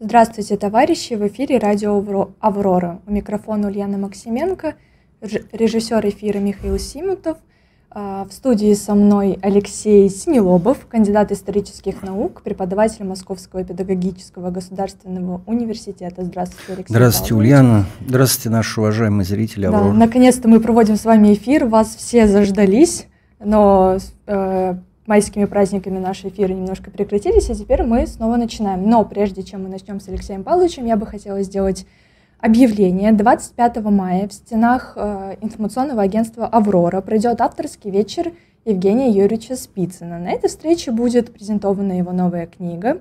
Здравствуйте, товарищи! В эфире радио «Аврора». У микрофона Ульяна Максименко, режиссер эфира Михаил Симутов. А, в студии со мной Алексей Семилобов, кандидат исторических наук, преподаватель Московского педагогического государственного университета. Здравствуйте, Алексей. Здравствуйте, Павлович. Ульяна. Здравствуйте, наши уважаемые зрители. Аврора. Да, наконец-то мы проводим с вами эфир. Вас все заждались, но э, майскими праздниками наши эфиры немножко прекратились, а теперь мы снова начинаем. Но прежде чем мы начнем с Алексеем Павловичем, я бы хотела сделать объявление. 25 мая в стенах э, информационного агентства «Аврора» пройдет авторский вечер Евгения Юрьевича Спицына. На этой встрече будет презентована его новая книга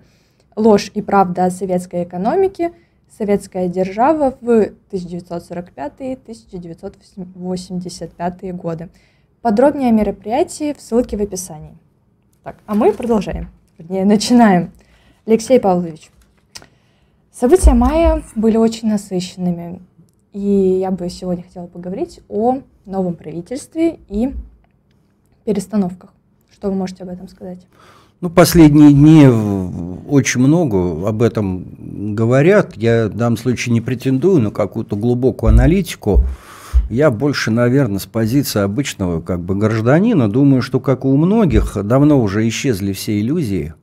«Ложь и правда о советской экономике. Советская держава в 1945-1985 годы». Подробнее о мероприятии в ссылке в описании. Так, а мы продолжаем. Вернее, начинаем. Алексей Павлович, события мая были очень насыщенными. И я бы сегодня хотела поговорить о новом правительстве и перестановках. Что вы можете об этом сказать? Ну, последние дни очень много об этом говорят. Я в данном случае не претендую на какую-то глубокую аналитику. Я больше, наверное, с позиции обычного как бы гражданина думаю, что, как и у многих, давно уже исчезли все иллюзии.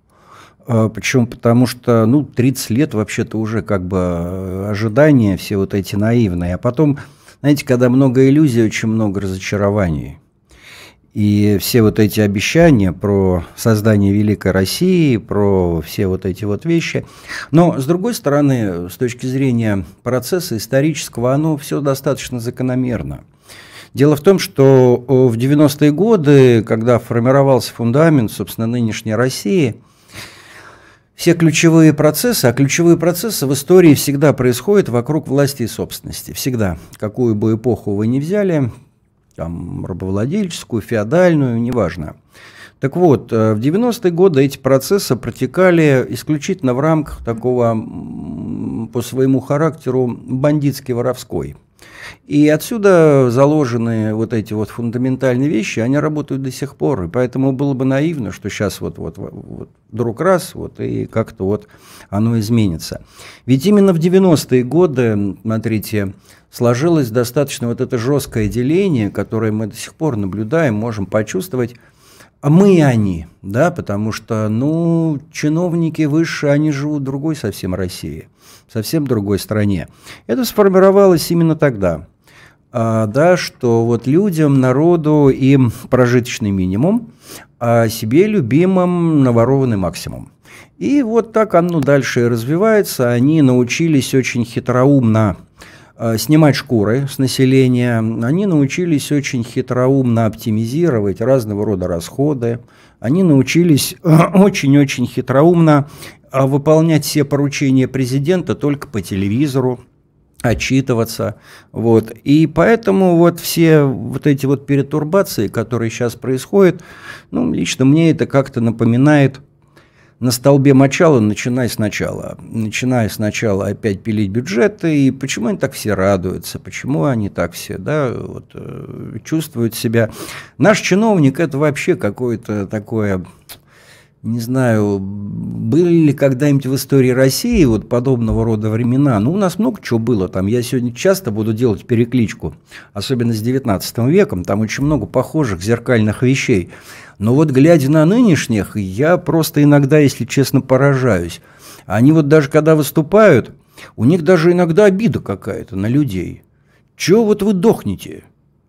А, Причем потому что, ну, 30 лет вообще-то уже как бы э, ожидания все вот эти наивные. А потом, знаете, когда много иллюзий, очень много разочарований. И все вот эти обещания про создание Великой России, про все вот эти вот вещи. Но, с другой стороны, с точки зрения процесса исторического, оно все достаточно закономерно. Дело в том, что э, в 90-е годы, когда формировался фундамент, собственно, нынешней России, все ключевые процессы, а ключевые процессы в истории всегда происходят вокруг власти и собственности. Всегда. Какую бы эпоху вы ни взяли, там, рабовладельческую, феодальную, неважно. Так вот, э, в 90-е годы эти процессы протекали исключительно в рамках такого по своему характеру бандитский воровской и отсюда заложенные вот эти вот фундаментальные вещи, они работают до сих пор. И поэтому было бы наивно, что сейчас вот, вот, вот вдруг раз, вот и как-то вот оно изменится. Ведь именно в 90-е годы, смотрите, сложилось достаточно вот это жесткое деление, которое мы до сих пор наблюдаем, можем почувствовать а мы и они, да, потому что, ну, чиновники высшие, они живут в другой совсем России, совсем другой стране. Это сформировалось именно тогда, а, да, что вот людям, народу им прожиточный минимум, а себе любимым наворованный максимум. И вот так оно дальше и развивается. Они научились очень хитроумно Э, снимать шкуры с населения, они научились очень хитроумно оптимизировать разного рода расходы, они научились э, очень-очень хитроумно э, выполнять все поручения президента только по телевизору, отчитываться. Вот. И поэтому вот все вот эти вот перетурбации, которые сейчас происходят, ну, лично мне это как-то напоминает на столбе мочала, начинай сначала. Начинай сначала опять пилить бюджеты, и почему они так все радуются, почему они так все да, вот, э, чувствуют себя. Наш чиновник – это вообще какое-то такое не знаю, были ли когда-нибудь в истории России вот подобного рода времена? Ну, у нас много чего было там. Я сегодня часто буду делать перекличку, особенно с 19 веком. Там очень много похожих зеркальных вещей. Но вот глядя на нынешних, я просто иногда, если честно, поражаюсь. Они вот даже когда выступают, у них даже иногда обида какая-то на людей. Чего вот вы дохнете?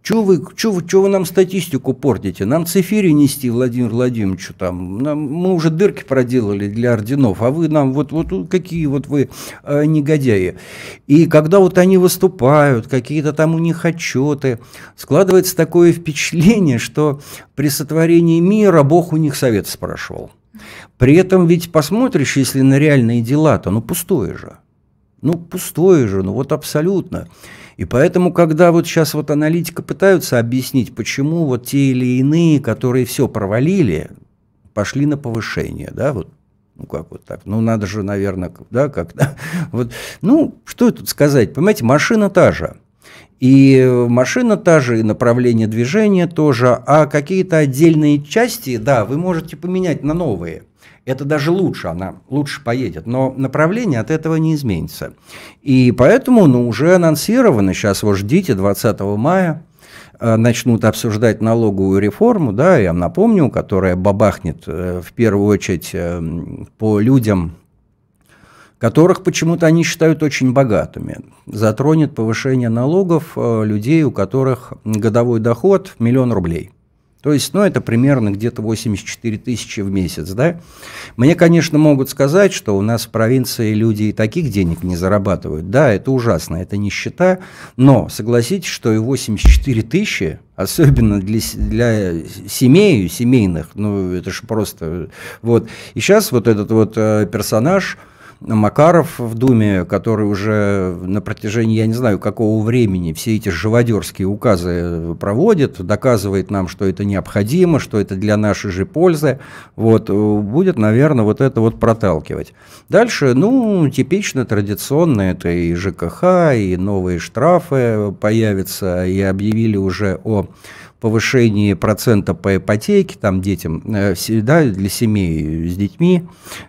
Чего вы, чего вы, чё вы нам статистику портите? Нам цифири нести, Владимир Владимировичу, там, нам, мы уже дырки проделали для орденов, а вы нам вот, вот какие вот вы э, негодяи. И когда вот они выступают, какие-то там у них отчеты, складывается такое впечатление, что при сотворении мира Бог у них совет спрашивал. При этом ведь посмотришь, если на реальные дела, то ну пустое же. Ну пустое же, ну вот Абсолютно. И поэтому, когда вот сейчас вот аналитика пытаются объяснить, почему вот те или иные, которые все провалили, пошли на повышение, да, вот ну как вот так? Ну надо же, наверное, да, как-то. Вот. Ну, что тут сказать? Понимаете, машина та же. И машина та же, и направление движения тоже, а какие-то отдельные части, да, вы можете поменять на новые – это даже лучше, она лучше поедет. Но направление от этого не изменится. И поэтому, ну, уже анонсировано, сейчас вот ждите 20 мая, э, начнут обсуждать налоговую реформу, да, я напомню, которая бабахнет э, в первую очередь э, по людям, которых почему-то они считают очень богатыми. Затронет повышение налогов людей, у которых годовой доход миллион рублей. То есть, ну, это примерно где-то 84 тысячи в месяц, да? Мне, конечно, могут сказать, что у нас в провинции люди и таких денег не зарабатывают. Да, это ужасно, это нищета, но согласитесь, что и 84 тысячи, особенно для, для семей, семейных, ну, это же просто... Вот. И сейчас вот этот вот э, персонаж – Макаров в Думе, который уже на протяжении, я не знаю, какого времени все эти живодерские указы проводит, доказывает нам, что это необходимо, что это для нашей же пользы, вот, будет, наверное, вот это вот проталкивать. Дальше, ну, типично, традиционно, это и ЖКХ, и новые штрафы появятся, и объявили уже о повышении процента по ипотеке, там детям, всегда э, для семей с детьми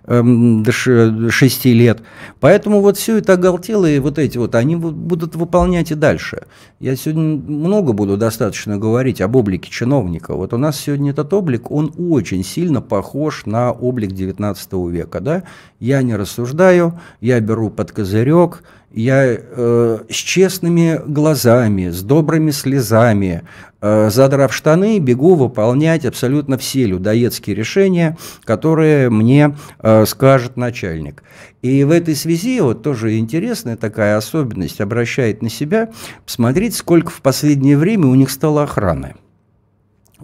эм, до 6 э, лет. Поэтому вот все это оголтело, и вот эти вот, они будут выполнять и дальше. Я сегодня много буду достаточно говорить об облике чиновника. Вот у нас сегодня этот облик, он очень сильно похож на облик 19 века, да. Я не рассуждаю, я беру под козырек, я э, с честными глазами, с добрыми слезами, э, задрав штаны, бегу выполнять абсолютно все людоедские решения, которые мне э, скажет начальник. И в этой связи вот тоже интересная такая особенность обращает на себя. посмотреть, сколько в последнее время у них стало охраны.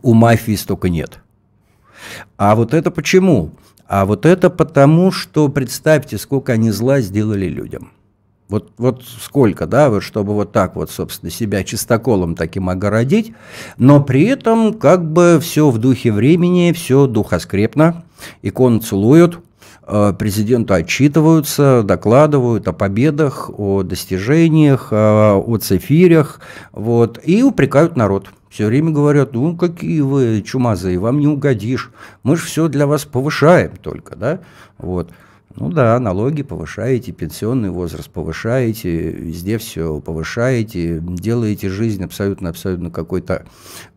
У мафии столько нет. А вот это почему? А вот это потому, что представьте, сколько они зла сделали людям. Вот, вот сколько, да, вот чтобы вот так вот, собственно, себя чистоколом таким огородить, но при этом как бы все в духе времени, все духоскрепно, икон целуют, э, президенту отчитываются, докладывают о победах, о достижениях, о цифирях, вот, и упрекают народ. Все время говорят, ну какие вы чумазые, вам не угодишь, мы же все для вас повышаем только, да, вот. Ну да, налоги повышаете, пенсионный возраст повышаете, везде все повышаете, делаете жизнь абсолютно-абсолютно какой-то,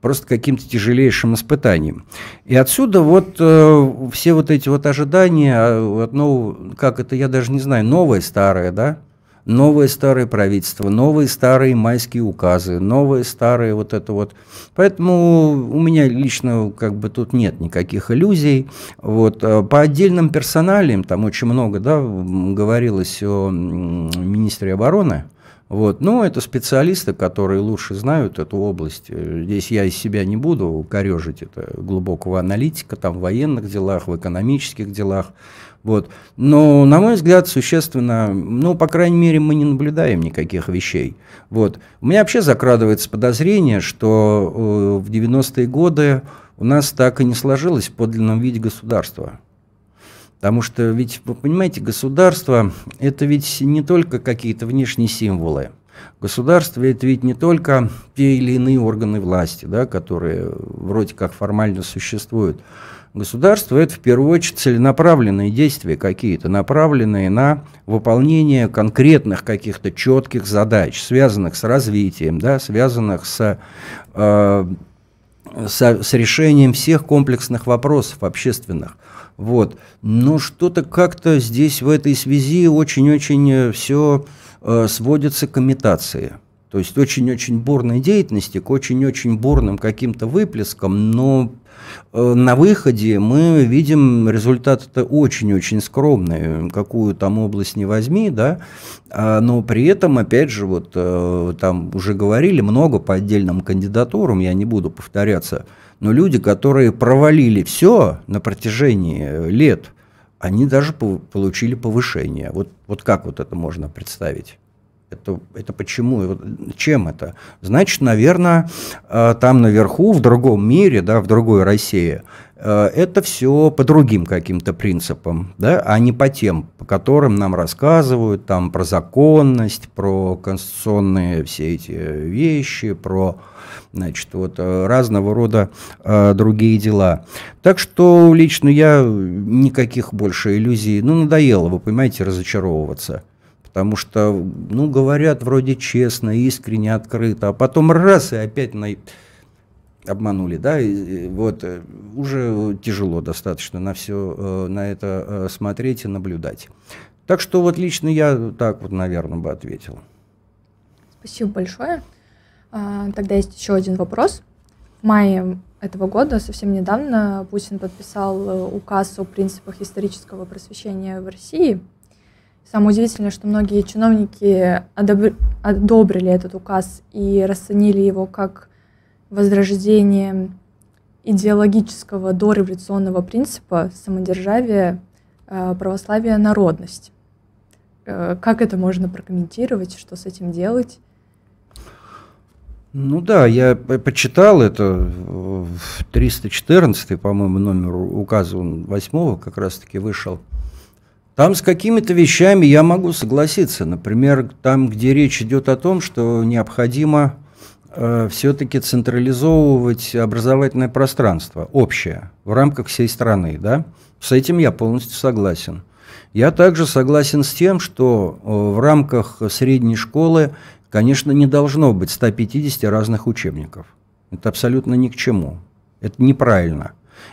просто каким-то тяжелейшим испытанием. И отсюда вот э, все вот эти вот ожидания а, от нового, ну, как это, я даже не знаю, новое, старое, да, новое старое правительство, новые старые майские указы, новые старые вот это вот. Поэтому у меня лично как бы тут нет никаких иллюзий. Вот. Э, по отдельным персоналиям, там очень много да, говорилось о министре обороны, вот. Но это специалисты, которые лучше знают эту область. Э, здесь я из себя не буду корежить это глубокого аналитика там, в военных делах, в экономических делах. Вот. Но, на мой взгляд, существенно, ну, по крайней мере, мы не наблюдаем никаких вещей. Вот. У меня вообще закрадывается подозрение, что э, в 90-е годы у нас так и не сложилось в подлинном виде государства. Потому что ведь, вы понимаете, государство – это ведь не только какие-то внешние символы. Государство – это ведь не только те или иные органы власти, да, которые вроде как формально существуют. Государство – это в первую очередь целенаправленные действия какие-то, направленные на выполнение конкретных каких-то четких задач, связанных с развитием, да, связанных с, э, с, с решением всех комплексных вопросов общественных. Вот. Но что-то как-то здесь в этой связи очень-очень э, все э, сводится к имитации. То есть очень-очень бурной деятельности, к очень-очень бурным каким-то выплескам, но э, на выходе мы видим результат это очень-очень скромный, какую там область не возьми, да, а, но при этом, опять же, вот э, там уже говорили много по отдельным кандидатурам, я не буду повторяться, но люди, которые провалили все на протяжении э, лет, они даже получили повышение. Вот, вот как вот это можно представить? Это, это почему? Чем это? Значит, наверное, э, там наверху, в другом мире, да, в другой России, Э, это все по другим каким-то принципам, да, а не по тем, по которым нам рассказывают там про законность, про конституционные все эти вещи, про значит, вот э, разного рода э, другие дела. Так что лично я никаких больше иллюзий, ну, надоело, вы понимаете, разочаровываться. Потому что, ну, говорят вроде честно, искренне, открыто, а потом раз и опять на обманули, да, и, и вот э, уже тяжело достаточно на все, э, на это э, смотреть и наблюдать. Так что вот лично я так вот, наверное, бы ответил. Спасибо большое. А, тогда есть еще один вопрос. В мае этого года, совсем недавно, Путин подписал указ о принципах исторического просвещения в России. Самое удивительное, что многие чиновники одобрили этот указ и расценили его как возрождением идеологического дореволюционного принципа самодержавия, э, православия, народность. Э, как это можно прокомментировать, что с этим делать? Ну да, я почитал это в 314, по-моему, номер указан 8 как раз-таки вышел. Там с какими-то вещами я могу согласиться. Например, там, где речь идет о том, что необходимо Э, все-таки централизовывать образовательное пространство общее в рамках всей страны, да? С этим я полностью согласен. Я также согласен с тем, что э, в рамках средней школы, конечно, не должно быть 150 разных учебников. Это абсолютно ни к чему. Это неправильно.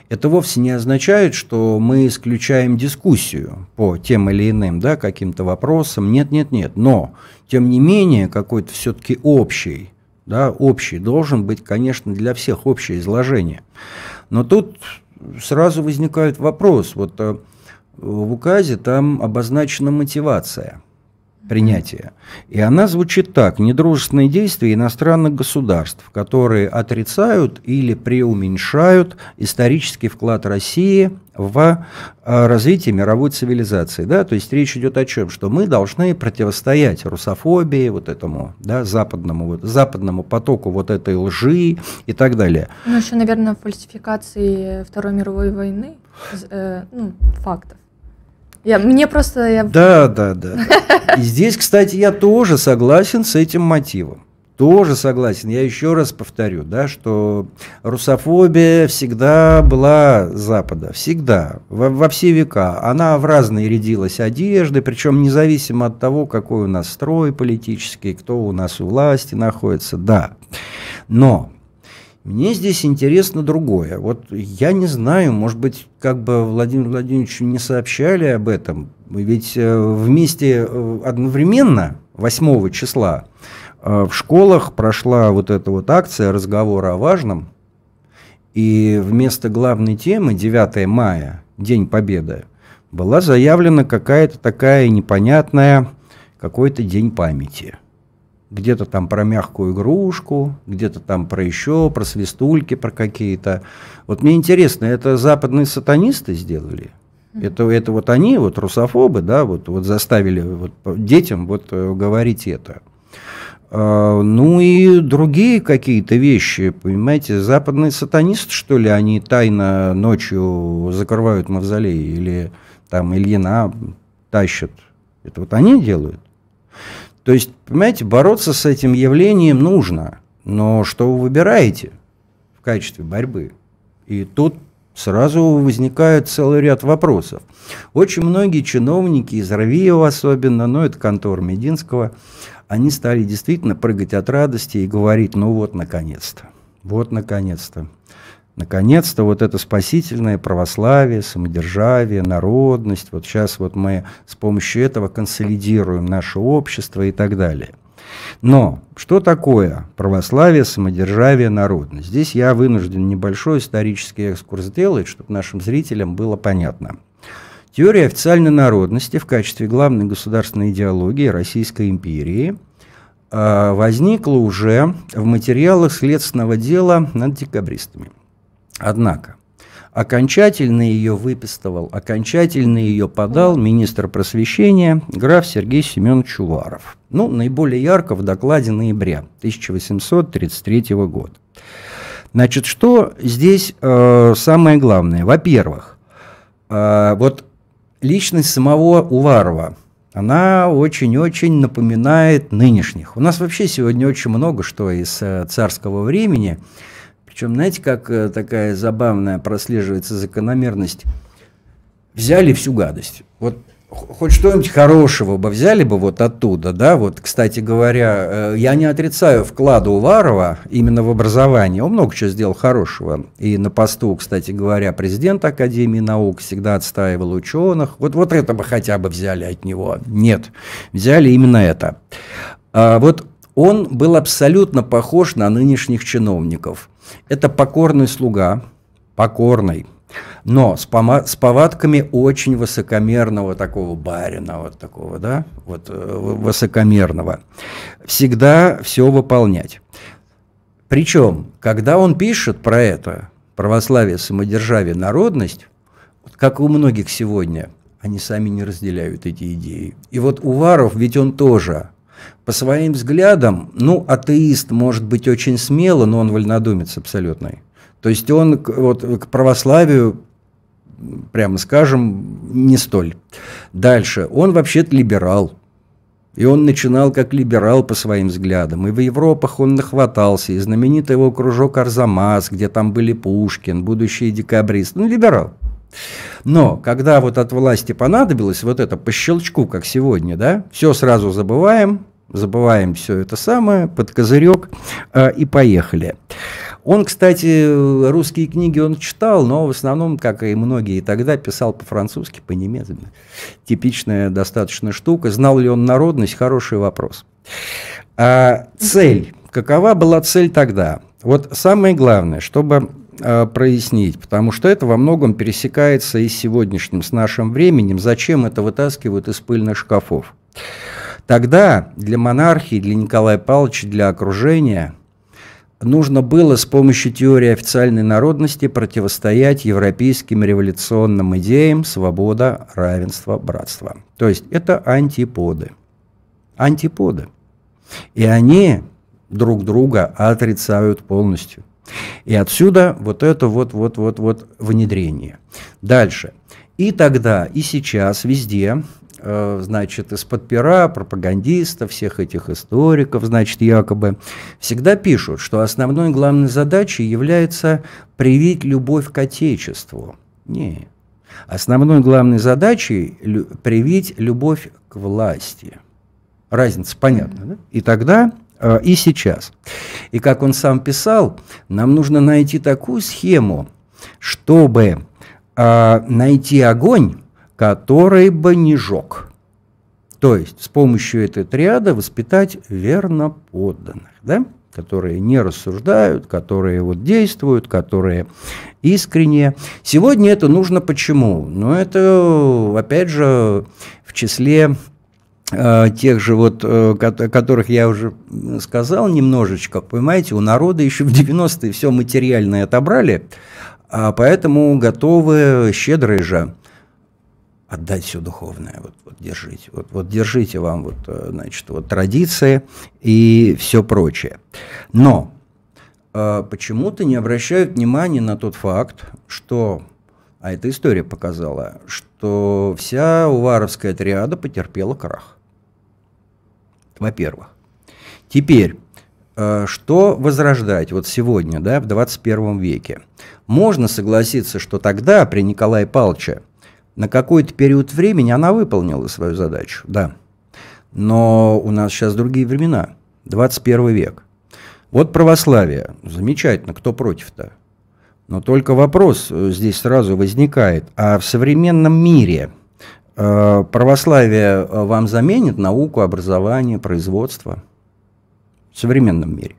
Это вовсе не означает, что мы исключаем дискуссию по тем или иным да, каким-то вопросам. Нет, нет, нет. Но, тем не менее, какой-то все-таки общий да, общий, должен быть, конечно, для всех общее изложение. Но тут сразу возникает вопрос, вот э, в указе там обозначена мотивация принятия. И она звучит так. Недружественные действия иностранных государств, которые отрицают или преуменьшают исторический вклад России в э, развитии мировой цивилизации. Да? То есть речь идет о чем? Что мы должны противостоять русофобии, вот этому да, западному, вот, западному потоку вот этой лжи и так далее. Ну, еще, наверное, фальсификации Второй мировой войны, э, ну, фактов. Я, мне просто... Я... Да, да, да. И здесь, кстати, я тоже согласен с этим мотивом тоже согласен. Я еще раз повторю, да, что русофобия всегда была Запада, всегда, во, во все века. Она в разные рядилась одежды, причем независимо от того, какой у нас строй политический, кто у нас у власти находится, да. Но мне здесь интересно другое. Вот я не знаю, может быть, как бы Владимир Владимирович не сообщали об этом, ведь э, вместе э, одновременно 8 числа а, в школах прошла вот эта вот акция разговора о важном, и вместо главной темы 9 мая, День Победы, была заявлена какая-то такая непонятная какой-то день памяти. Где-то там про мягкую игрушку, где-то там про еще, про свистульки, про какие-то. Вот мне интересно, это западные сатанисты сделали? Это, это вот они, вот русофобы, да, вот, вот заставили вот, детям вот э, говорить это. А, ну и другие какие-то вещи, понимаете, западные сатанисты, что ли, они тайно ночью закрывают мавзолей или там Ильина тащат. Это вот они делают. То есть, понимаете, бороться с этим явлением нужно, но что вы выбираете в качестве борьбы? И тут Сразу возникает целый ряд вопросов. Очень многие чиновники, из Равиева особенно, но это контор Мединского, они стали действительно прыгать от радости и говорить, ну вот, наконец-то, вот, наконец-то. Наконец-то вот это спасительное православие, самодержавие, народность, вот сейчас вот мы с помощью этого консолидируем наше общество и так далее. Но что такое православие, самодержавие, народность? Здесь я вынужден небольшой исторический экскурс делать, чтобы нашим зрителям было понятно. Теория официальной народности в качестве главной государственной идеологии Российской империи а, возникла уже в материалах следственного дела над декабристами. Однако Окончательно ее выписывал, окончательно ее подал министр просвещения граф Сергей Семенович Уваров. Ну, наиболее ярко в докладе ноября 1833 года. Значит, что здесь э, самое главное? Во-первых, э, вот личность самого Уварова, она очень-очень напоминает нынешних. У нас вообще сегодня очень много что из э, царского времени – причем, знаете, как э, такая забавная прослеживается закономерность? Взяли всю гадость. Вот хоть что-нибудь хорошего бы взяли бы вот оттуда, да, вот, кстати говоря, э, я не отрицаю вклада Уварова именно в образование, он много чего сделал хорошего, и на посту, кстати говоря, президент Академии наук всегда отстаивал ученых, вот, вот это бы хотя бы взяли от него, нет, взяли именно это. А вот он был абсолютно похож на нынешних чиновников. Это покорный слуга, покорный, но с, с повадками очень высокомерного такого барина, вот такого, да, вот э, высокомерного. Всегда все выполнять. Причем, когда он пишет про это, православие, самодержавие, народность, вот как у многих сегодня, они сами не разделяют эти идеи. И вот Уваров, ведь он тоже по своим взглядам, ну, атеист может быть очень смело, но он вольнодумец абсолютный. То есть он к, вот, к православию, прямо скажем, не столь. Дальше. Он вообще-то либерал. И он начинал как либерал по своим взглядам. И в Европах он нахватался. И знаменитый его кружок Арзамас, где там были Пушкин, будущие декабристы. Ну, либерал. Но когда вот от власти понадобилось вот это по щелчку, как сегодня, да, все сразу забываем, забываем все это самое, под козырек э, и поехали. Он, кстати, русские книги он читал, но в основном, как и многие тогда, писал по-французски, по-немецки. Типичная достаточно штука. Знал ли он народность? Хороший вопрос. А, цель. Какова была цель тогда? Вот самое главное, чтобы э, прояснить, потому что это во многом пересекается и с сегодняшним, с нашим временем, зачем это вытаскивают из пыльных шкафов. Тогда для монархии, для Николая Павловича, для окружения нужно было с помощью теории официальной народности противостоять европейским революционным идеям свобода, равенство, братство. То есть это антиподы. Антиподы. И они друг друга отрицают полностью. И отсюда вот это вот-вот-вот-вот внедрение. Дальше. И тогда, и сейчас, везде Э, значит, из-под пера, пропагандистов, всех этих историков, значит, якобы, всегда пишут, что основной главной задачей является привить любовь к Отечеству. Не, Основной главной задачей лю привить любовь к власти. Разница понятна, да? И тогда, э, и сейчас. И как он сам писал, нам нужно найти такую схему, чтобы э, найти огонь, который бы не жег. То есть с помощью этой триады воспитать верно подданных, да? которые не рассуждают, которые вот действуют, которые искренне. Сегодня это нужно почему? Ну, это, опять же, в числе э, тех же вот, э, которых я уже сказал немножечко, понимаете, у народа еще в 90-е все материальное отобрали, а поэтому готовы щедрые же отдать все духовное. Вот, вот держите. Вот, вот держите вам вот, э, значит, вот традиции и все прочее. Но э, почему-то не обращают внимания на тот факт, что, а эта история показала, что вся Уваровская триада потерпела крах. Во-первых. Теперь, э, что возрождать вот сегодня, да, в 21 веке? Можно согласиться, что тогда при Николае Павловиче – на какой-то период времени она выполнила свою задачу, да. Но у нас сейчас другие времена, 21 век. Вот православие, замечательно, кто против-то? Но только вопрос э, здесь сразу возникает, а в современном мире э, православие э, вам заменит науку, образование, производство? В современном мире.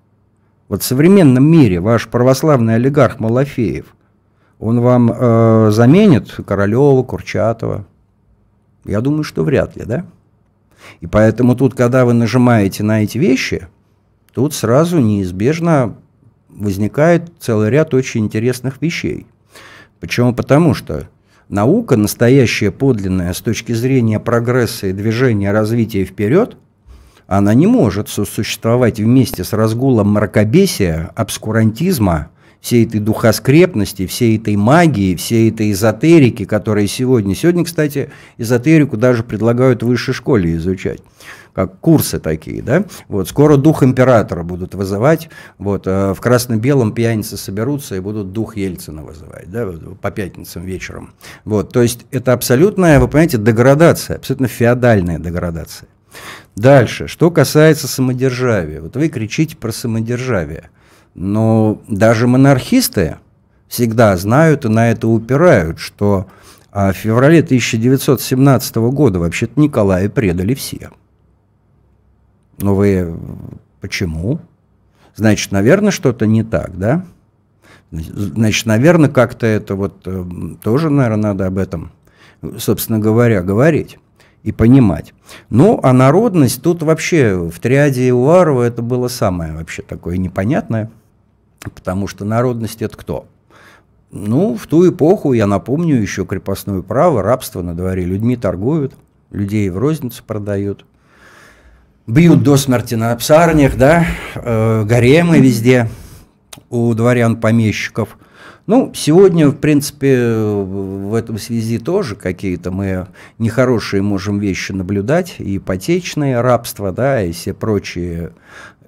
Вот в современном мире ваш православный олигарх Малафеев – он вам э, заменит Королева, Курчатова? Я думаю, что вряд ли, да? И поэтому тут, когда вы нажимаете на эти вещи, тут сразу неизбежно возникает целый ряд очень интересных вещей. Почему? Потому что наука, настоящая, подлинная, с точки зрения прогресса и движения развития вперед, она не может сосуществовать вместе с разгулом мракобесия, обскурантизма всей этой духоскрепности, всей этой магии, всей этой эзотерики, которая сегодня... Сегодня, кстати, эзотерику даже предлагают в высшей школе изучать как курсы такие, да, вот, скоро дух императора будут вызывать, вот, э, в красно-белом пьяницы соберутся и будут дух Ельцина вызывать, да, по пятницам вечером, вот, то есть это абсолютная, вы понимаете, деградация, абсолютно феодальная деградация. Дальше, что касается самодержавия, вот вы кричите про самодержавие – но даже монархисты всегда знают и на это упирают, что а, в феврале 1917 года вообще-то Николая предали все. Но ну вы почему? Значит, наверное, что-то не так, да? Значит, наверное, как-то это вот э, тоже, наверное, надо об этом, собственно говоря, говорить и понимать. Ну, а народность тут вообще в триаде Уварова это было самое вообще такое непонятное – Потому что народность – это кто? Ну, в ту эпоху, я напомню, еще крепостное право, рабство на дворе. Людьми торгуют, людей в розницу продают. Бьют до смерти на псарнях, да, э, гаремы везде у дворян-помещиков. Ну, сегодня, в принципе, в этом связи тоже какие-то мы нехорошие можем вещи наблюдать, и ипотечное рабство, да, и все прочие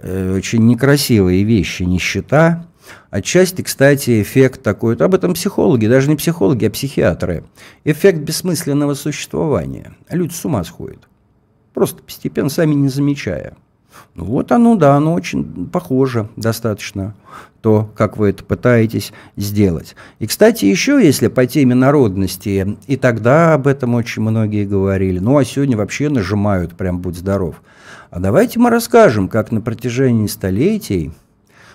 Э, очень некрасивые вещи, нищета. Отчасти, кстати, эффект такой, об этом психологи, даже не психологи, а психиатры. Эффект бессмысленного существования. Люди с ума сходят. Просто постепенно, сами не замечая. Ну вот оно, да, оно очень похоже достаточно, то, как вы это пытаетесь сделать. И, кстати, еще, если по теме народности, и тогда об этом очень многие говорили, ну а сегодня вообще нажимают, прям будь здоров – а давайте мы расскажем, как на протяжении столетий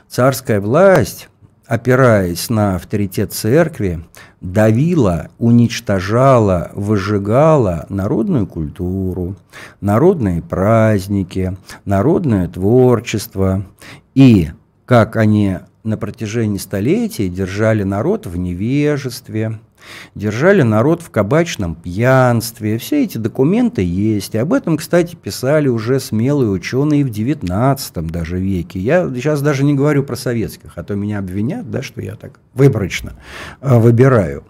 царская власть, опираясь на авторитет церкви, давила, уничтожала, выжигала народную культуру, народные праздники, народное творчество и как они на протяжении столетий держали народ в невежестве, держали народ в кабачном пьянстве. Все эти документы есть. об этом, кстати, писали уже смелые ученые в 19 даже веке. Я сейчас даже не говорю про советских, а то меня обвинят, да, что я так выборочно э, выбираю.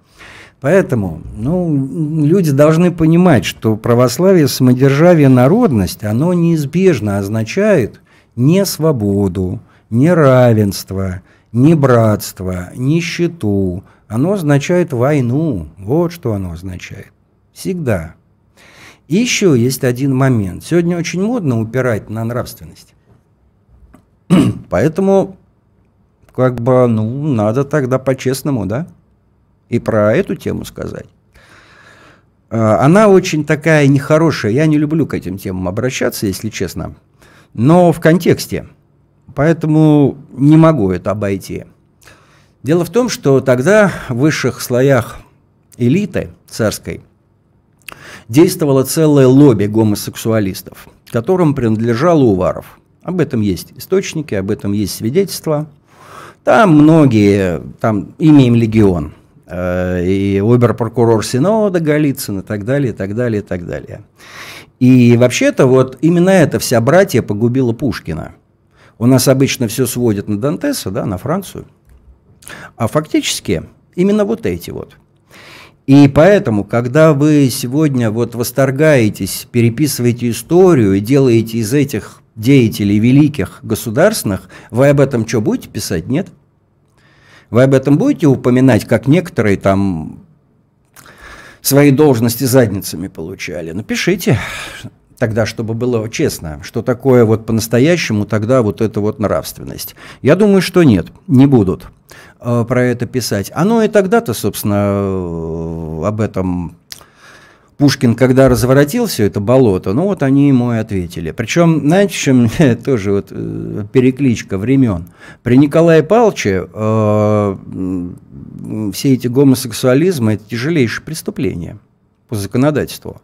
Поэтому ну, люди должны понимать, что православие, самодержавие, народность, оно неизбежно означает не свободу, не равенство, не братство, нищету, оно означает войну. Вот что оно означает. Всегда. И еще есть один момент. Сегодня очень модно упирать на нравственность. Поэтому, как бы, ну, надо тогда по-честному, да? И про эту тему сказать. А, она очень такая нехорошая. Я не люблю к этим темам обращаться, если честно. Но в контексте. Поэтому не могу это обойти. Дело в том, что тогда в высших слоях элиты царской действовало целое лобби гомосексуалистов, которым принадлежал Уваров. Об этом есть источники, об этом есть свидетельства. Там многие, там имеем легион, э, и обер-прокурор Синода Голицын и так далее, и так далее, и так далее. И вообще-то вот именно эта вся братья погубила Пушкина. У нас обычно все сводят на Дантеса, да, на Францию – а фактически именно вот эти вот. И поэтому, когда вы сегодня вот восторгаетесь, переписываете историю и делаете из этих деятелей великих государственных, вы об этом что, будете писать? Нет? Вы об этом будете упоминать, как некоторые там свои должности задницами получали? Напишите, тогда, чтобы было честно, что такое вот по-настоящему тогда вот эта вот нравственность. Я думаю, что нет, не будут э, про это писать. Оно и тогда-то, собственно, э, об этом Пушкин, когда разворотил все это болото, ну вот они ему и ответили. Причем, знаете, чем тоже вот э, перекличка времен. При Николае Павловиче э, все эти гомосексуализмы – это тяжелейшее преступление по законодательству.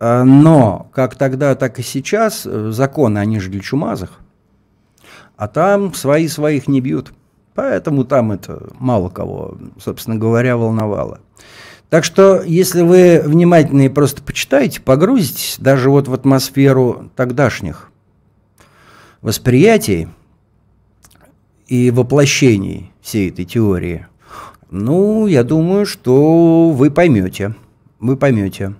Э, но как тогда, так и сейчас э, законы, они же для чумазах. А там свои своих не бьют. Поэтому там это мало кого, собственно говоря, волновало. Так что, если вы внимательно и просто почитаете, погрузитесь даже вот в атмосферу тогдашних восприятий и воплощений всей этой теории, ну, я думаю, что вы поймете. Вы поймете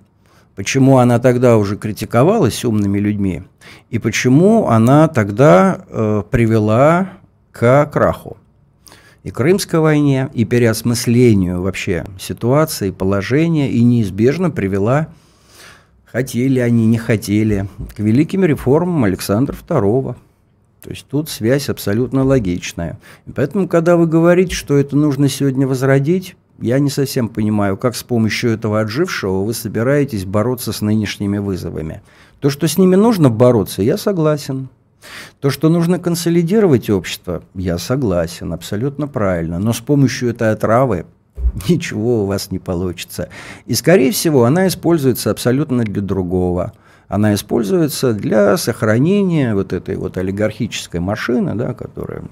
почему она тогда уже критиковалась умными людьми и почему она тогда э, привела к краху и Крымской войне, и переосмыслению вообще ситуации, положения, и неизбежно привела, хотели они, не хотели, к великим реформам Александра II. То есть тут связь абсолютно логичная. И поэтому, когда вы говорите, что это нужно сегодня возродить, я не совсем понимаю, как с помощью этого отжившего вы собираетесь бороться с нынешними вызовами. То, что с ними нужно бороться, я согласен. То, что нужно консолидировать общество, я согласен, абсолютно правильно. Но с помощью этой отравы ничего у вас не получится. И, скорее всего, она используется абсолютно для другого она используется для сохранения вот этой вот олигархической машины, да, которая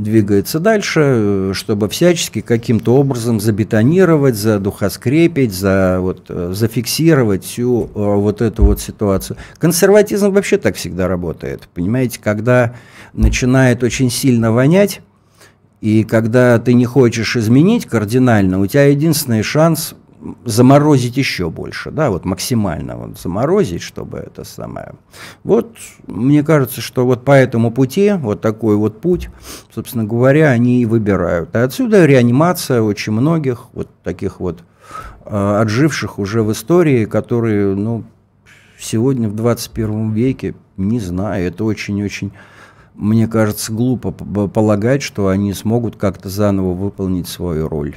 двигается дальше, э, чтобы всячески каким-то образом забетонировать, задухоскрепить, за, вот, э, зафиксировать всю э, вот эту вот ситуацию. Консерватизм вообще так всегда работает. Понимаете, когда начинает очень сильно вонять, и когда ты не хочешь изменить кардинально, у тебя единственный шанс заморозить еще больше, да, вот максимально вот заморозить, чтобы это самое. Вот мне кажется, что вот по этому пути, вот такой вот путь, собственно говоря, они и выбирают. А отсюда реанимация очень многих вот таких вот э, отживших уже в истории, которые, ну, сегодня в 21 веке, не знаю, это очень-очень мне кажется, глупо полагать, что они смогут как-то заново выполнить свою роль.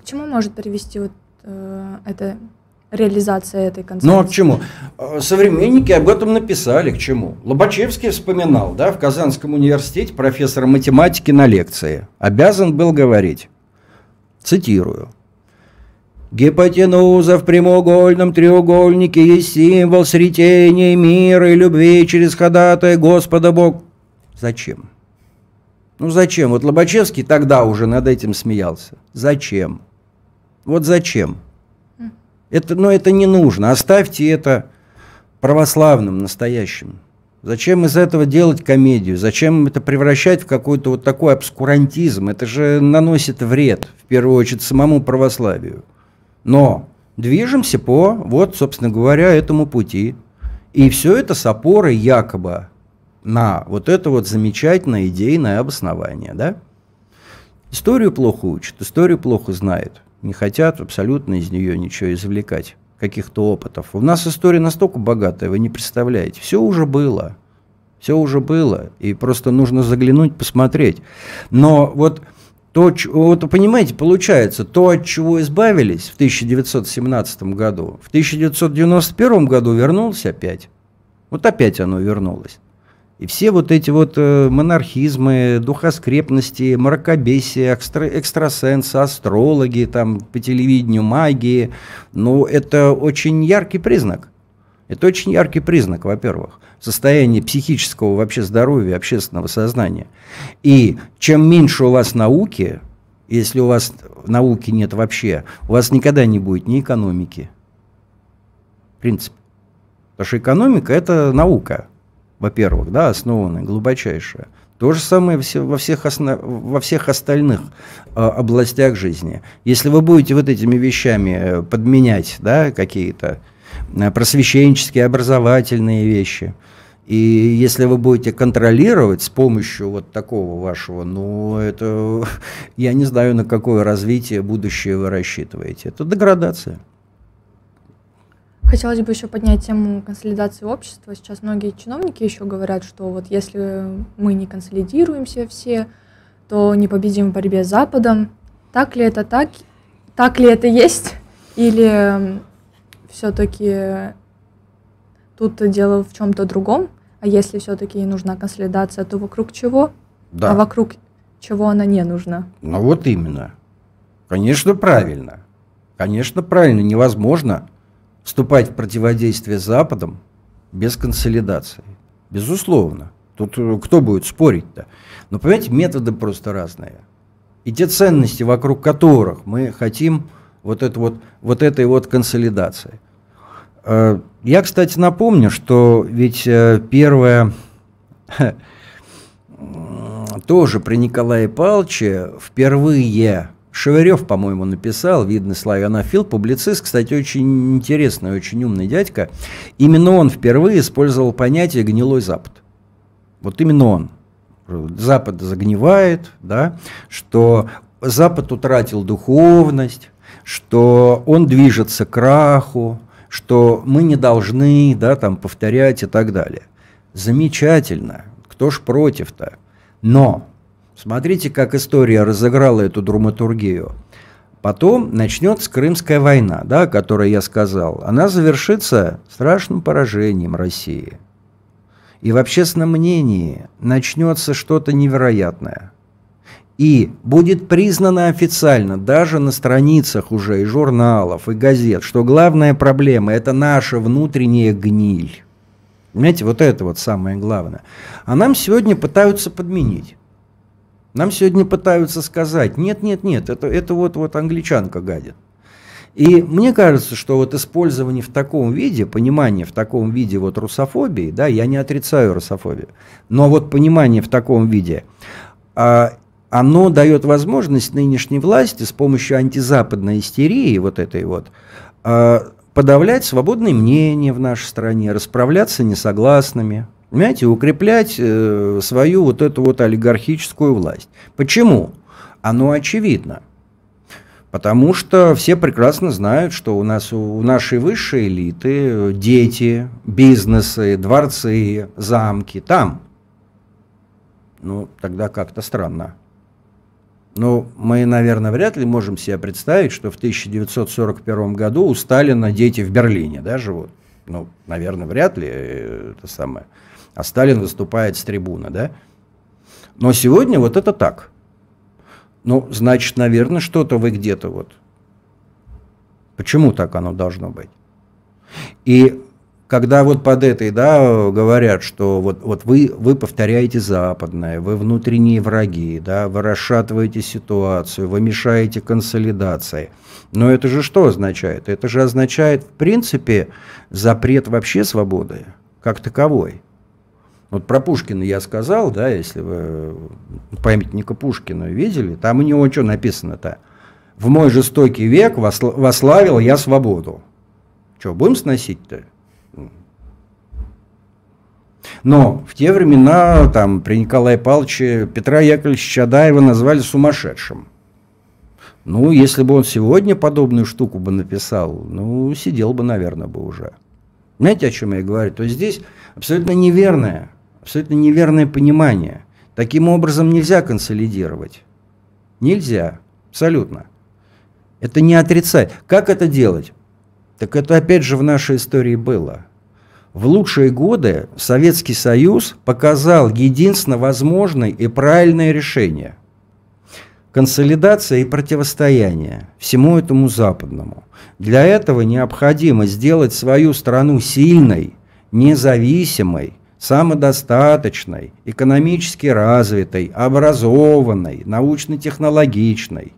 К чему может привести вот э, эта реализация этой концепции? Ну а к чему? Э, современники об этом написали, к чему? Лобачевский вспоминал, да, в Казанском университете профессор математики на лекции. Обязан был говорить, цитирую, Гипотенуза в прямоугольном треугольнике есть символ сретения мира и любви через ходатай Господа Бог. Зачем? Ну зачем? Вот Лобачевский тогда уже над этим смеялся. Зачем? Вот зачем? Это, но это не нужно. Оставьте это православным, настоящим. Зачем из этого делать комедию? Зачем это превращать в какой-то вот такой обскурантизм? Это же наносит вред, в первую очередь, самому православию. Но движемся по, вот, собственно говоря, этому пути. И все это с опорой якобы на вот это вот замечательное идейное обоснование, да? Историю плохо учат, историю плохо знают – не хотят абсолютно из нее ничего извлекать, каких-то опытов. У нас история настолько богатая, вы не представляете. Все уже было. Все уже было. И просто нужно заглянуть, посмотреть. Но вот то, вот понимаете, получается, то, от чего избавились в 1917 году, в 1991 году вернулось опять. Вот опять оно вернулось. И все вот эти вот э, монархизмы, духоскрепности, мракобесие, экстра, экстрасенсы, астрологи, там по телевидению магии, ну это очень яркий признак. Это очень яркий признак, во-первых, состояния психического вообще здоровья, общественного сознания. И чем меньше у вас науки, если у вас науки нет вообще, у вас никогда не будет ни экономики. Принцип. Потому что экономика – это наука – во-первых, да, основанная, глубочайшая. То же самое во всех, во всех остальных а, областях жизни. Если вы будете вот этими вещами э, подменять да, какие-то э, просвещенческие, образовательные вещи, и если вы будете контролировать с помощью вот такого вашего, ну, это, я не знаю, на какое развитие будущее вы рассчитываете. Это деградация. Хотелось бы еще поднять тему консолидации общества. Сейчас многие чиновники еще говорят, что вот если мы не консолидируемся все, то не победим в борьбе с Западом. Так ли это так? Так ли это есть? Или все-таки тут дело в чем-то другом? А если все-таки нужна консолидация, то вокруг чего? Да. А вокруг чего она не нужна? Ну вот именно. Конечно, правильно. Конечно, правильно. Невозможно вступать в противодействие с Западом без консолидации. Безусловно. Тут э, кто будет спорить-то? Но, понимаете, методы просто разные. И те ценности, вокруг которых мы хотим вот, это вот, вот этой вот консолидации. Э, я, кстати, напомню, что ведь э, первое тоже при Николае Павловиче впервые Шевырев, по-моему, написал, видно, славянофил, публицист, кстати, очень интересный, очень умный дядька. Именно он впервые использовал понятие «гнилой Запад». Вот именно он. Запад загнивает, да, что Запад утратил духовность, что он движется к краху, что мы не должны да, там, повторять и так далее. Замечательно, кто ж против-то? Но Смотрите, как история разыграла эту драматургию. Потом начнется Крымская война, да, о которой я сказал. Она завершится страшным поражением России. И в общественном мнении начнется что-то невероятное. И будет признано официально, даже на страницах уже и журналов, и газет, что главная проблема – это наша внутренняя гниль. Понимаете, вот это вот самое главное. А нам сегодня пытаются подменить. Нам сегодня пытаются сказать, нет, нет, нет, это, это вот, вот англичанка гадит. И мне кажется, что вот использование в таком виде, понимание в таком виде вот русофобии, да, я не отрицаю русофобию, но вот понимание в таком виде, а, оно дает возможность нынешней власти с помощью антизападной истерии вот этой вот а, подавлять свободное мнение в нашей стране, расправляться несогласными, понимаете, укреплять э, свою вот эту вот олигархическую власть. Почему? Оно очевидно. Потому что все прекрасно знают, что у нас у нашей высшей элиты э, дети, бизнесы, дворцы, замки там. Ну, тогда как-то странно. Но мы, наверное, вряд ли можем себе представить, что в 1941 году у Сталина дети в Берлине да, живут. Ну, наверное, вряд ли э, это самое а Сталин выступает с трибуны, да? Но сегодня вот это так. Ну, значит, наверное, что-то вы где-то вот. Почему так оно должно быть? И когда вот под этой, да, говорят, что вот, вот вы, вы повторяете западное, вы внутренние враги, да, вы расшатываете ситуацию, вы мешаете консолидации. Но это же что означает? Это же означает, в принципе, запрет вообще свободы как таковой. Вот про Пушкина я сказал, да, если вы памятника Пушкина видели, там у него что написано-то? В мой жестокий век вославил я свободу. Что, будем сносить-то? Но в те времена там, при Николае Павловиче Петра Яковлевича Чадаева назвали сумасшедшим. Ну, если бы он сегодня подобную штуку бы написал, ну, сидел бы, наверное, бы уже. Знаете, о чем я говорю? То есть здесь абсолютно неверное Абсолютно неверное понимание. Таким образом нельзя консолидировать. Нельзя. Абсолютно. Это не отрицать. Как это делать? Так это опять же в нашей истории было. В лучшие годы Советский Союз показал единственно возможное и правильное решение. Консолидация и противостояние всему этому западному. Для этого необходимо сделать свою страну сильной, независимой, самодостаточной, экономически развитой, образованной, научно-технологичной.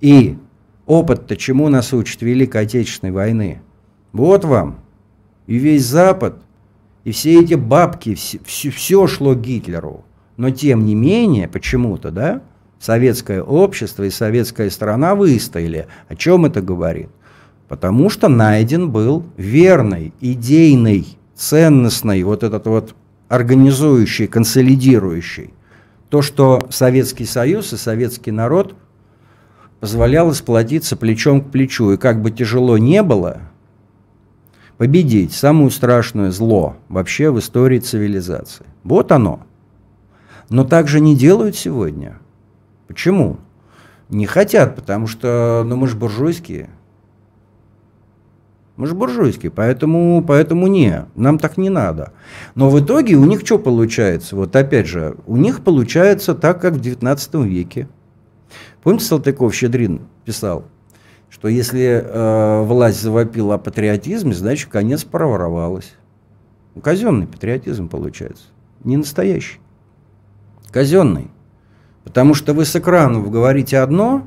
И опыт-то чему нас учит Великой Отечественной войны? Вот вам и весь Запад, и все эти бабки, все, все, все шло Гитлеру. Но тем не менее, почему-то, да, советское общество и советская страна выстояли. О чем это говорит? Потому что найден был верный, идейный ценностный, вот этот вот организующий, консолидирующий. То, что Советский Союз и советский народ позволяло сплотиться плечом к плечу. И как бы тяжело не было, победить самое страшное зло вообще в истории цивилизации. Вот оно. Но так же не делают сегодня. Почему? Не хотят, потому что ну, мы же буржуйские – мы же буржуйские, поэтому, поэтому не, нам так не надо. Но в итоге у них что получается? Вот опять же, у них получается так, как в 19 веке. Помните, Салтыков Щедрин писал, что если э, власть завопила о патриотизме, значит, конец проворовалась. Ну, казенный патриотизм получается, не настоящий. Казенный. Потому что вы с экранов говорите одно,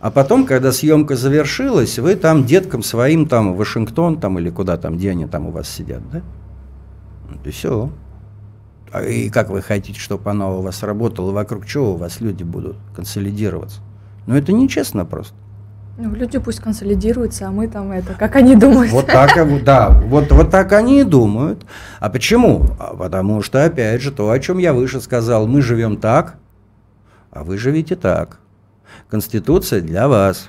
а потом, когда съемка завершилась, вы там деткам своим, там, в Вашингтон, там, или куда там, где они там у вас сидят, да? И все. А и как вы хотите, чтобы она у вас работала? Вокруг чего у вас люди будут консолидироваться? Ну, это нечестно просто. Ну, люди пусть консолидируются, а мы там это, как они думают. Вот так, а да, вот, вот так они и думают. А почему? А потому что, опять же, то, о чем я выше сказал, мы живем так, а вы живете так. Конституция для вас,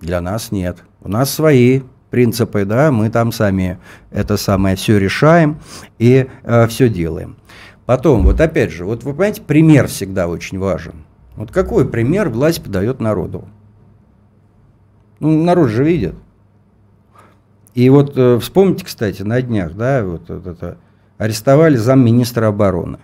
для нас нет. У нас свои принципы, да, мы там сами это самое все решаем и э, все делаем. Потом, вот опять же, вот вы понимаете, пример всегда очень важен. Вот какой пример власть подает народу? Ну, народ же видит. И вот э, вспомните, кстати, на днях, да, вот, э, вот это арестовали замминистра обороны.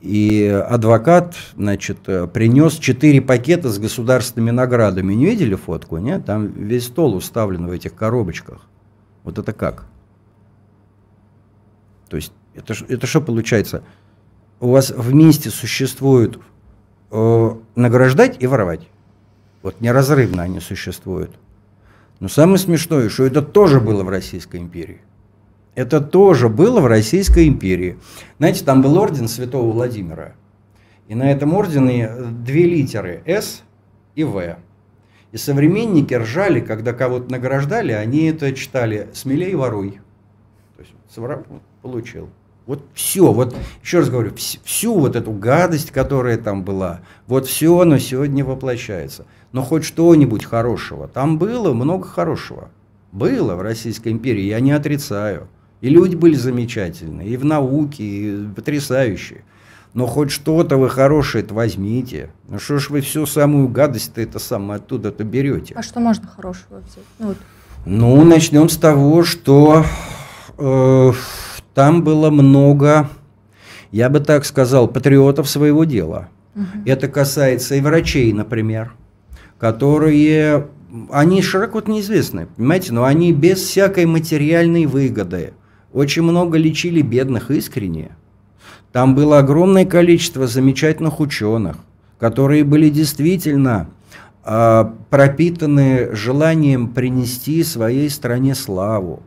И адвокат, значит, э, принес четыре пакета с государственными наградами. Не видели фотку, нет? Там весь стол уставлен в этих коробочках. Вот это как? То есть это, это что получается? У вас вместе существуют э, награждать и воровать. Вот неразрывно они существуют. Но самое смешное, что это тоже было в Российской империи. Это тоже было в Российской империи. Знаете, там был орден Святого Владимира. И на этом ордене э, две литеры «С» и «В». И современники ржали, когда кого-то награждали, они это читали «Смелей воруй». То есть соврал, получил. Вот все, вот еще раз говорю, всю вот эту гадость, которая там была, вот все оно сегодня воплощается. Но хоть что-нибудь хорошего. Там было много хорошего. Было в Российской империи, я не отрицаю. И люди были замечательные, и в науке, и потрясающие. Но хоть что-то вы хорошее-то возьмите. Ну что ж вы всю самую гадость-то это самое оттуда-то берете? А что можно хорошего взять? Ну, вот. ну начнем с того, что э, там было много, я бы так сказал, патриотов своего дела. Угу. Это касается и врачей, например, которые они широко неизвестны, понимаете, но они без всякой материальной выгоды очень много лечили бедных искренне. Там было огромное количество замечательных ученых, которые были действительно э, пропитаны желанием принести своей стране славу.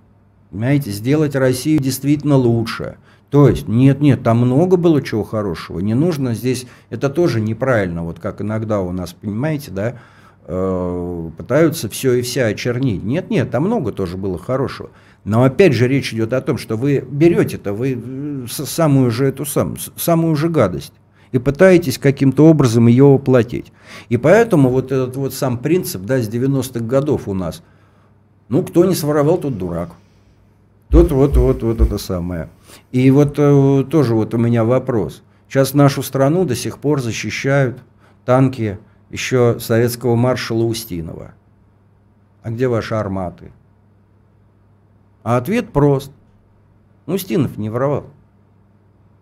Понимаете, сделать Россию действительно лучше. То есть, нет, нет, там много было чего хорошего. Не нужно здесь, это тоже неправильно, вот как иногда у нас, понимаете, да, э, пытаются все и вся очернить. Нет, нет, там много тоже было хорошего. Но опять же речь идет о том, что вы берете это, вы э, самую же эту сам, самую же гадость и пытаетесь каким-то образом ее воплотить. И поэтому вот этот вот сам принцип да, с 90-х годов у нас. Ну, кто не своровал, тот дурак. Тут вот, вот, вот это самое. И вот э, тоже вот у меня вопрос. Сейчас нашу страну до сих пор защищают танки еще советского маршала Устинова. А где ваши арматы? А ответ прост. Устинов не воровал.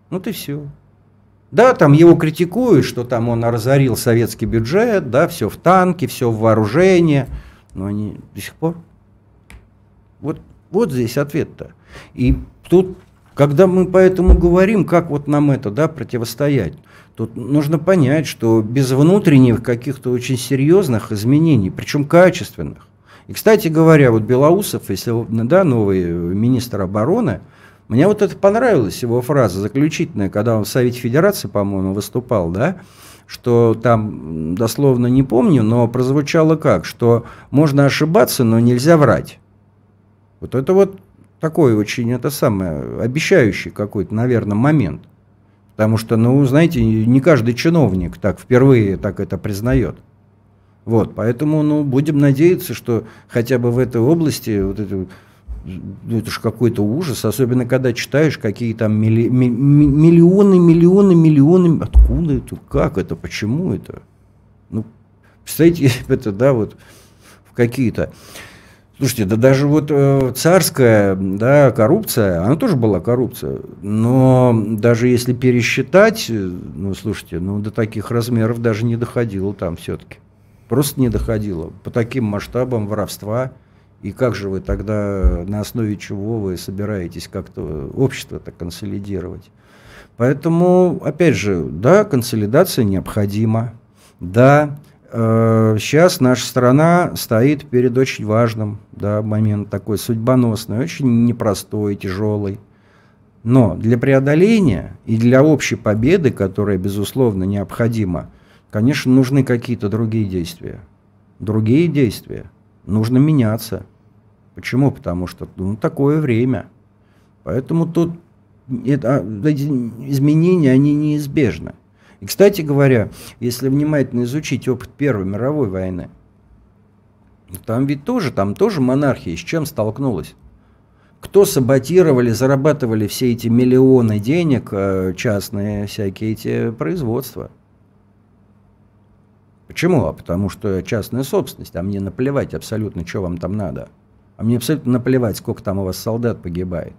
Вот ты все. Да, там его критикуют, что там он разорил советский бюджет, да, все в танки, все в вооружение, но они до сих пор. Вот, вот здесь ответ-то. И тут, когда мы поэтому говорим, как вот нам это, да, противостоять, тут нужно понять, что без внутренних каких-то очень серьезных изменений, причем качественных, и, кстати говоря, вот Белоусов, если, да, новый э, министр обороны, мне вот это понравилась его фраза заключительная, когда он в Совете Федерации, по-моему, выступал, да, что там, дословно не помню, но прозвучало как, что можно ошибаться, но нельзя врать. Вот это вот такой очень, это самое, обещающий какой-то, наверное, момент. Потому что, ну, знаете, не каждый чиновник так впервые так это признает. Вот, поэтому, ну, будем надеяться, что хотя бы в этой области вот это, ну, это же какой-то ужас, особенно когда читаешь какие там милли, ми, миллионы, миллионы, миллионы, откуда это, как это, почему это? Ну, представляете, это, да, вот в какие-то... Слушайте, да даже вот э, царская да, коррупция, она тоже была коррупция, но даже если пересчитать, э, ну, слушайте, ну, до таких размеров даже не доходило там все-таки. Просто не доходило. По таким масштабам воровства. И как же вы тогда, на основе чего вы собираетесь как-то общество-то консолидировать? Поэтому, опять же, да, консолидация необходима. Да, э, сейчас наша страна стоит перед очень важным да, момент такой судьбоносный, очень непростой, тяжелый. Но для преодоления и для общей победы, которая, безусловно, необходима, Конечно, нужны какие-то другие действия. Другие действия. Нужно меняться. Почему? Потому что ну, такое время. Поэтому тут это, а, эти изменения, они неизбежны. И, кстати говоря, если внимательно изучить опыт Первой мировой войны, там ведь тоже, там тоже монархия с чем столкнулась. Кто саботировали, зарабатывали все эти миллионы денег, э, частные всякие эти производства – Почему? А потому что частная собственность, а мне наплевать абсолютно, что вам там надо. А мне абсолютно наплевать, сколько там у вас солдат погибает.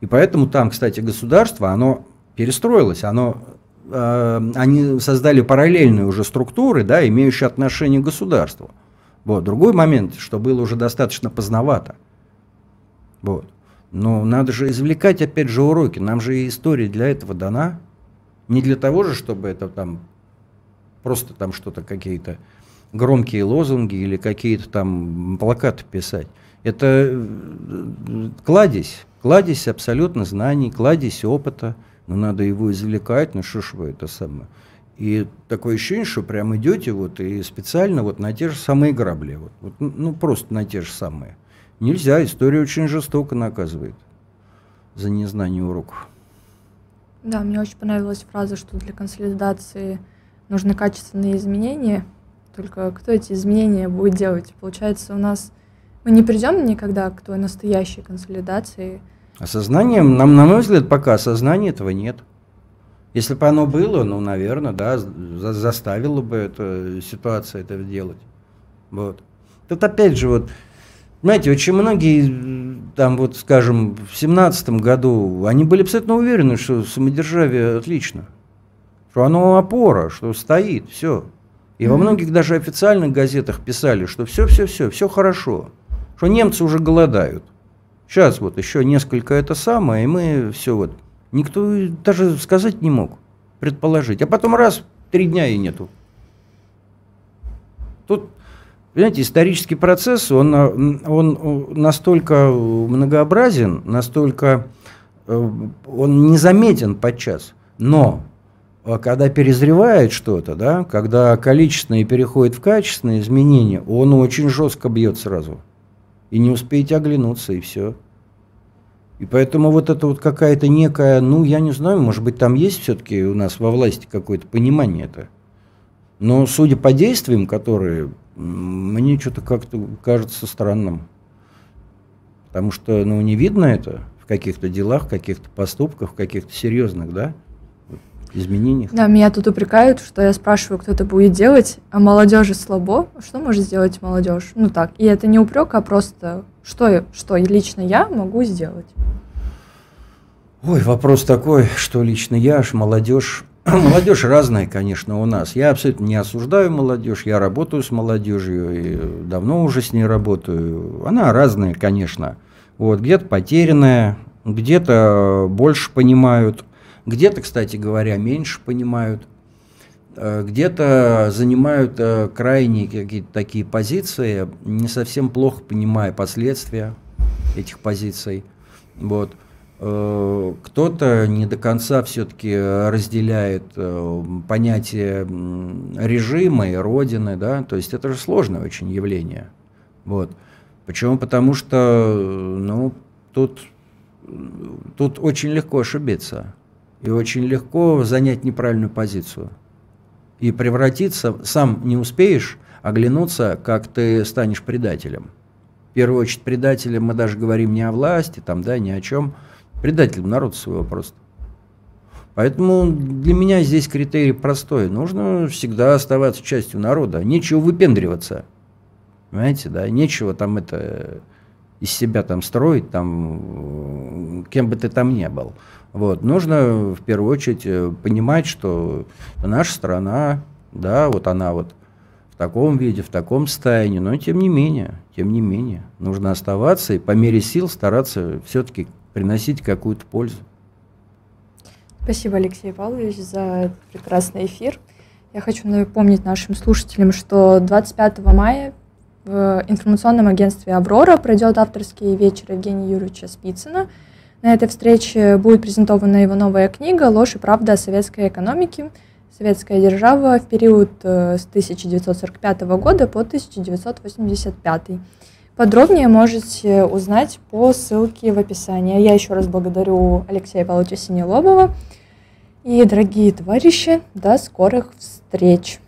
И поэтому там, кстати, государство, оно перестроилось, оно, э, они создали параллельные уже структуры, да, имеющие отношение к государству. Вот. Другой момент, что было уже достаточно поздновато. Вот. Но надо же извлекать, опять же, уроки. Нам же и история для этого дана. Не для того же, чтобы это там просто там что-то какие-то громкие лозунги или какие-то там плакаты писать. Это э, кладезь, кладезь абсолютно знаний, кладезь опыта, но ну, надо его извлекать, ну что ж вы это самое. И такое ощущение, что прям идете вот и специально вот на те же самые грабли, вот, вот, ну, ну просто на те же самые. Нельзя, история очень жестоко наказывает за незнание уроков. Да, мне очень понравилась фраза, что для консолидации нужны качественные изменения, только кто эти изменения будет делать? Получается, у нас мы не придем никогда к той настоящей консолидации. А сознанием, нам, на мой взгляд, пока осознания этого нет. Если бы оно было, ну, наверное, да, за заставила бы эту ситуацию это делать. Вот. Тут опять же, вот, знаете, очень многие, там вот, скажем, в семнадцатом году, они были абсолютно уверены, что самодержавие отлично что оно опора, что стоит, все. И mm-hmm. во многих даже официальных газетах писали, что все-все-все, все хорошо, что немцы уже голодают. Сейчас вот еще несколько это самое, и мы все вот. Никто даже сказать не мог, предположить. А потом раз, три дня и нету. Тут, понимаете, исторический процесс, он, он настолько многообразен, настолько э, он незаметен подчас, но а когда перезревает что-то, да, когда количественное переходит в качественные изменения, он очень жестко бьет сразу. И не успеете оглянуться, и все. И поэтому вот это вот какая-то некая, ну, я не знаю, может быть, там есть все-таки у нас во власти какое-то понимание это. Но судя по действиям, которые, мне что-то как-то кажется странным. Потому что, ну, не видно это в каких-то делах, в каких-то поступках, в каких-то серьезных, да? изменениях. Да, меня тут упрекают, что я спрашиваю, кто это будет делать, а молодежи слабо, что может сделать молодежь? Ну так, и это не упрек, а просто что, что лично я могу сделать? Ой, вопрос такой, что лично я, аж молодежь, Молодежь разная, конечно, у нас. Я абсолютно не осуждаю молодежь, я работаю с молодежью, и давно уже с ней работаю. Она разная, конечно. Вот, где-то потерянная, где-то э, больше понимают – где-то, кстати говоря, меньше понимают, э, где-то занимают э, крайние какие-то такие позиции, не совсем плохо понимая последствия этих позиций. Вот. Э, кто-то не до конца все-таки разделяет понятие режима и родины, да, то есть это же сложное очень явление. Вот. Почему? Потому что, ну, тут, тут очень легко ошибиться и очень легко занять неправильную позицию. И превратиться, сам не успеешь оглянуться, как ты станешь предателем. В первую очередь предателем мы даже говорим не о власти, там, да, ни о чем. Предателем народа своего просто. Поэтому для меня здесь критерий простой. Нужно всегда оставаться частью народа. Нечего выпендриваться. Понимаете, да? Нечего там это из себя там строить, там, э, кем бы ты там ни был. Вот. Нужно в первую очередь э, понимать, что наша страна, да, вот она вот в таком виде, в таком состоянии, но тем не менее, тем не менее, нужно оставаться и по мере сил стараться все-таки приносить какую-то пользу. Спасибо, Алексей Павлович, за прекрасный эфир. Я хочу напомнить нашим слушателям, что 25 мая в информационном агентстве «Аврора» пройдет авторский вечер Евгения Юрьевича Спицына. На этой встрече будет презентована его новая книга «Ложь и правда о советской экономике. Советская держава в период э, с 1945 года по 1985». Подробнее можете узнать по ссылке в описании. Я еще раз благодарю Алексея Павловича Синелобова. И, дорогие товарищи, до скорых встреч!